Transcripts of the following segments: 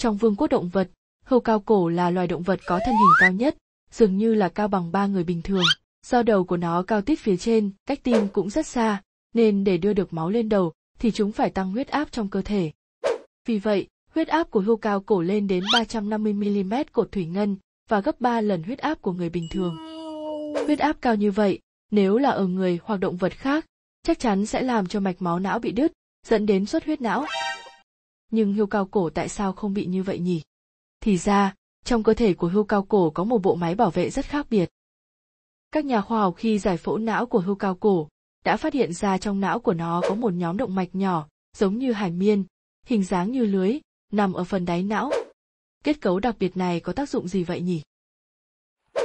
Trong vương quốc động vật, hươu cao cổ là loài động vật có thân hình cao nhất, dường như là cao bằng ba người bình thường. Do đầu của nó cao tít phía trên, cách tim cũng rất xa, nên để đưa được máu lên đầu thì chúng phải tăng huyết áp trong cơ thể. Vì vậy, huyết áp của hươu cao cổ lên đến 350mm cột thủy ngân và gấp 3 lần huyết áp của người bình thường. Huyết áp cao như vậy, nếu là ở người hoặc động vật khác, chắc chắn sẽ làm cho mạch máu não bị đứt, dẫn đến xuất huyết não, nhưng hươu cao cổ tại sao không bị như vậy nhỉ? Thì ra, trong cơ thể của hươu cao cổ có một bộ máy bảo vệ rất khác biệt. Các nhà khoa học khi giải phẫu não của hươu cao cổ đã phát hiện ra trong não của nó có một nhóm động mạch nhỏ, giống như hải miên, hình dáng như lưới, nằm ở phần đáy não. Kết cấu đặc biệt này có tác dụng gì vậy nhỉ?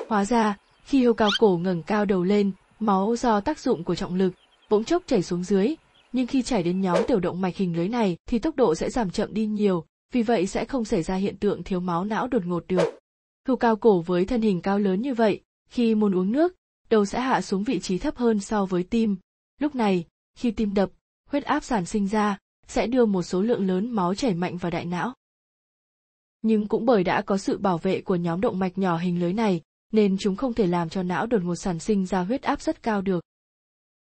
Hóa ra, khi hươu cao cổ ngẩng cao đầu lên, máu do tác dụng của trọng lực bỗng chốc chảy xuống dưới, nhưng khi chảy đến nhóm tiểu động mạch hình lưới này thì tốc độ sẽ giảm chậm đi nhiều, vì vậy sẽ không xảy ra hiện tượng thiếu máu não đột ngột được. Hưu cao cổ với thân hình cao lớn như vậy, khi muốn uống nước, đầu sẽ hạ xuống vị trí thấp hơn so với tim. Lúc này, khi tim đập, huyết áp sản sinh ra, sẽ đưa một số lượng lớn máu chảy mạnh vào đại não. Nhưng cũng bởi đã có sự bảo vệ của nhóm động mạch nhỏ hình lưới này, nên chúng không thể làm cho não đột ngột sản sinh ra huyết áp rất cao được.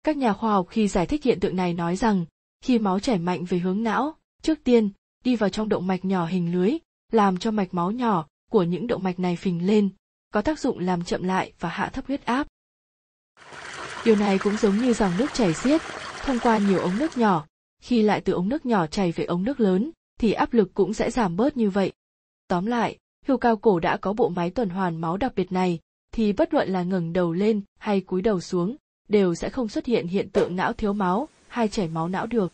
Các nhà khoa học khi giải thích hiện tượng này nói rằng, khi máu chảy mạnh về hướng não, trước tiên, đi vào trong động mạch nhỏ hình lưới, làm cho mạch máu nhỏ của những động mạch này phình lên, có tác dụng làm chậm lại và hạ thấp huyết áp. Điều này cũng giống như dòng nước chảy xiết, thông qua nhiều ống nước nhỏ, khi lại từ ống nước nhỏ chảy về ống nước lớn, thì áp lực cũng sẽ giảm bớt như vậy. Tóm lại, hươu cao cổ đã có bộ máy tuần hoàn máu đặc biệt này, thì bất luận là ngẩng đầu lên hay cúi đầu xuống, đều sẽ không xuất hiện hiện tượng não thiếu máu hay chảy máu não được.